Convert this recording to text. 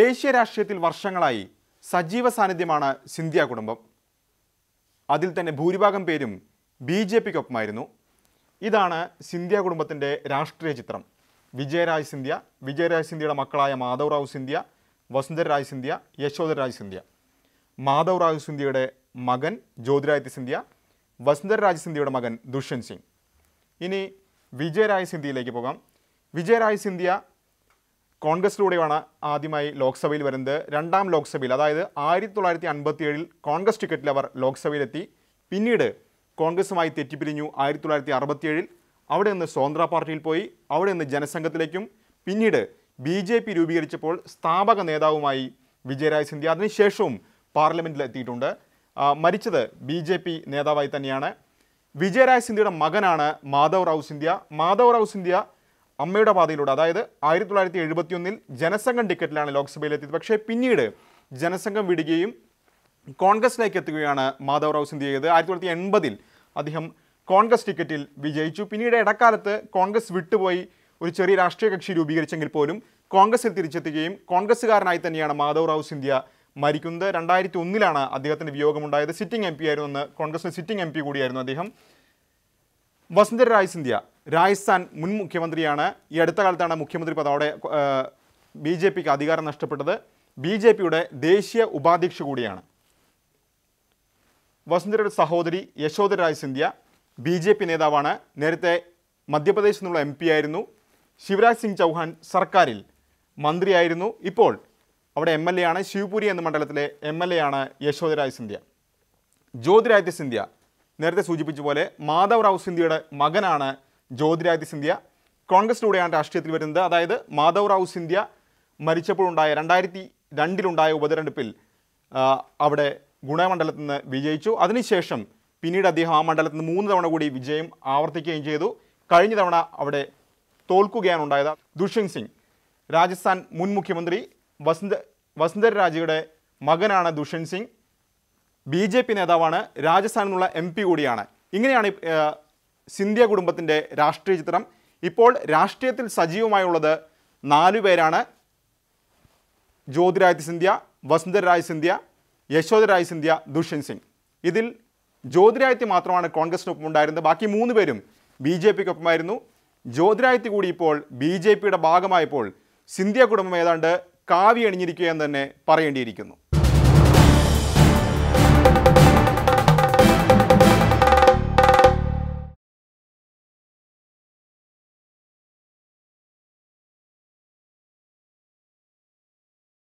ദേശീയ രാഷ്ട്രീയത്തിൽ വർഷങ്ങളായി സജീവ സാന്നിധ്യമാണ് സിന്ധ്യ കുടുംബം അതിൽ തന്നെ ഭൂരിഭാഗം പേരും ബി ജെ പിക്കൊപ്പമായിരുന്നു ഇതാണ് സിന്ധ്യ കുടുംബത്തിൻ്റെ രാഷ്ട്രീയ ചിത്രം വിജയരാജ് സിന്ധ്യ വിജയരാജ് സിന്ധ്യയുടെ മക്കളായ മാധവ് റാവു സിന്ധ്യ വസുന്ധരരാജ് സിന്ധ്യ യശോധരരാജ് സിന്ധ്യ മാധവ് റാവു സിന്ധ്യയുടെ മകൻ ജ്യോതിരാദിത്യ സിന്ധ്യ വസുന്ധരരാജ് സിന്ധ്യയുടെ മകൻ ദുഷ്യന്ത് സിംഗ് ഇനി വിജയരാജ് സിന്ധ്യയിലേക്ക് പോകാം വിജയരാജ് സിന്ധ്യ കോൺഗ്രസിലൂടെയാണ് ആദ്യമായി ലോക്സഭയിൽ വരുന്നത് രണ്ടാം ലോക്സഭയിൽ അതായത് ആയിരത്തി തൊള്ളായിരത്തി അൻപത്തി ഏഴിൽ കോൺഗ്രസ് ടിക്കറ്റിൽ അവർ ലോക്സഭയിലെത്തി പിന്നീട് കോൺഗ്രസുമായി തെറ്റിപ്പിരിഞ്ഞു ആയിരത്തി തൊള്ളായിരത്തി അറുപത്തിയേഴിൽ അവിടെ നിന്ന് സ്വതന്ത്ര പാർട്ടിയിൽ പോയി അവിടെ നിന്ന് ജനസംഘത്തിലേക്കും പിന്നീട് ബി ജെ പി രൂപീകരിച്ചപ്പോൾ സ്ഥാപക നേതാവുമായി വിജയരായ സിന്ധ്യ അതിനുശേഷവും പാർലമെൻറ്റിൽ എത്തിയിട്ടുണ്ട് മരിച്ചത് ബി ജെ പി നേതാവായി തന്നെയാണ് വിജയരായ സിന്ധ്യയുടെ മകനാണ് മാധവ് റാവു സിന്ധ്യ മാധവ് റാവു സിന്ധ്യ അമ്മയുടെ പാതയിലൂടെ അതായത് ആയിരത്തി തൊള്ളായിരത്തി എഴുപത്തിയൊന്നിൽ ജനസംഘം ടിക്കറ്റിലാണ് ലോക്സഭയിലെത്തിയത് പക്ഷേ പിന്നീട് ജനസംഘം വിടുകയും കോൺഗ്രസിലേക്ക് എത്തുകയാണ് മാധവ് റാവു സിന്ധ്യ ചെയ്തത് ആയിരത്തി തൊള്ളായിരത്തി എൺപതിൽ അദ്ദേഹം കോൺഗ്രസ് ടിക്കറ്റിൽ വിജയിച്ചു പിന്നീട് ഇടക്കാലത്ത് കോൺഗ്രസ് വിട്ടുപോയി ഒരു ചെറിയ രാഷ്ട്രീയ കക്ഷി രൂപീകരിച്ചെങ്കിൽ പോലും കോൺഗ്രസിൽ തിരിച്ചെത്തുകയും കോൺഗ്രസ്സുകാരനായി തന്നെയാണ് മാധവ് റാവു സിന്ധ്യ മരിക്കുന്നത് രണ്ടായിരത്തി ഒന്നിലാണ് അദ്ദേഹത്തിൻ്റെ വിയോഗമുണ്ടായത് സിറ്റിംഗ് എം പി ആയിരുന്നു അന്ന് കോൺഗ്രസിൻ്റെ സിറ്റിംഗ് എം പി കൂടിയായിരുന്നു അദ്ദേഹം വസുന്ധര റായ് സിന്ധ്യ രാജസ്ഥാൻ മുൻ മുഖ്യമന്ത്രിയാണ് ഈ അടുത്ത കാലത്താണ് മുഖ്യമന്ത്രി പദം അവിടെ ബി ജെ പിക്ക് അധികാരം നഷ്ടപ്പെട്ടത് ബി ജെ പിയുടെ ദേശീയ ഉപാധ്യക്ഷ കൂടിയാണ് വസുന്ധരയുടെ സഹോദരി Yashodhara Raje Scindia B J P നേതാവാണ് നേരത്തെ മധ്യപ്രദേശിൽ നിന്നുള്ള എം പി ആയിരുന്നു ശിവരാജ് സിംഗ് ചൗഹാൻ സർക്കാരിൽ മന്ത്രിയായിരുന്നു ഇപ്പോൾ അവിടെ എം എൽ എ ആണ് ശിവപുരി എന്ന മണ്ഡലത്തിലെ എം എൽ എ ആണ് യശോധരാജ് സിന്ധ്യ ജ്യോതിരാദിത്യ സിന്ധ്യ നേരത്തെ സൂചിപ്പിച്ച പോലെ മാധവ് റാവു സിന്ധ്യയുടെ മകനാണ് ജ്യോതിരാദിത്യ സിന്ധ്യ കോൺഗ്രസിലൂടെയാണ് രാഷ്ട്രീയത്തിൽ വരുന്നത് അതായത് മാധവ് റാവു സിന്ധ്യ മരിച്ചപ്പോഴുണ്ടായ രണ്ടായിരത്തി രണ്ടിലുണ്ടായ ഉപതെരഞ്ഞെടുപ്പിൽ അവിടെ ഗുണമണ്ഡലത്തിൽ നിന്ന് വിജയിച്ചു അതിനുശേഷം പിന്നീട് അദ്ദേഹം ആ മണ്ഡലത്തിൽ നിന്ന് മൂന്ന് തവണ കൂടി വിജയം ആവർത്തിക്കുകയും ചെയ്തു കഴിഞ്ഞ തവണ അവിടെ തോൽക്കുകയാണ് ഉണ്ടായത് ദുഷ്യന്ത് സിംഗ് രാജസ്ഥാൻ മുൻ മുഖ്യമന്ത്രി വസന്ത വസുന്ധര രാജയുടെ മകനാണ് Dushyant Singh B J P നേതാവാണ് രാജസ്ഥാനിൽ നിന്നുള്ള എം പി കൂടിയാണ് ഇങ്ങനെയാണ് സിന്ധ്യ കുടുംബത്തിൻ്റെ രാഷ്ട്രീയ ചിത്രം ഇപ്പോൾ രാഷ്ട്രീയത്തിൽ സജീവമായുള്ളത് നാലു പേരാണ് ജ്യോതിരാദിത്യ സിന്ധ്യ വസുന്ധരായ് സിന്ധ്യ യശോധരായ് സിന്ധ്യ ദുഷ്യന്ത് സിംഗ് ഇതിൽ ജ്യോതിരാദിത്യ മാത്രമാണ് കോൺഗ്രസിനൊപ്പം ഉണ്ടായിരുന്നത് ബാക്കി മൂന്ന് പേരും ബി ജെ പിക്കൊപ്പമായിരുന്നു ജ്യോതിരാദിത്യ കൂടി ഇപ്പോൾ ബി ജെ പിയുടെ ഭാഗമായപ്പോൾ സിന്ധ്യ കുടുംബം ഏതാണ്ട് കാവി എന്ന് തന്നെ പറയേണ്ടിയിരിക്കുന്നു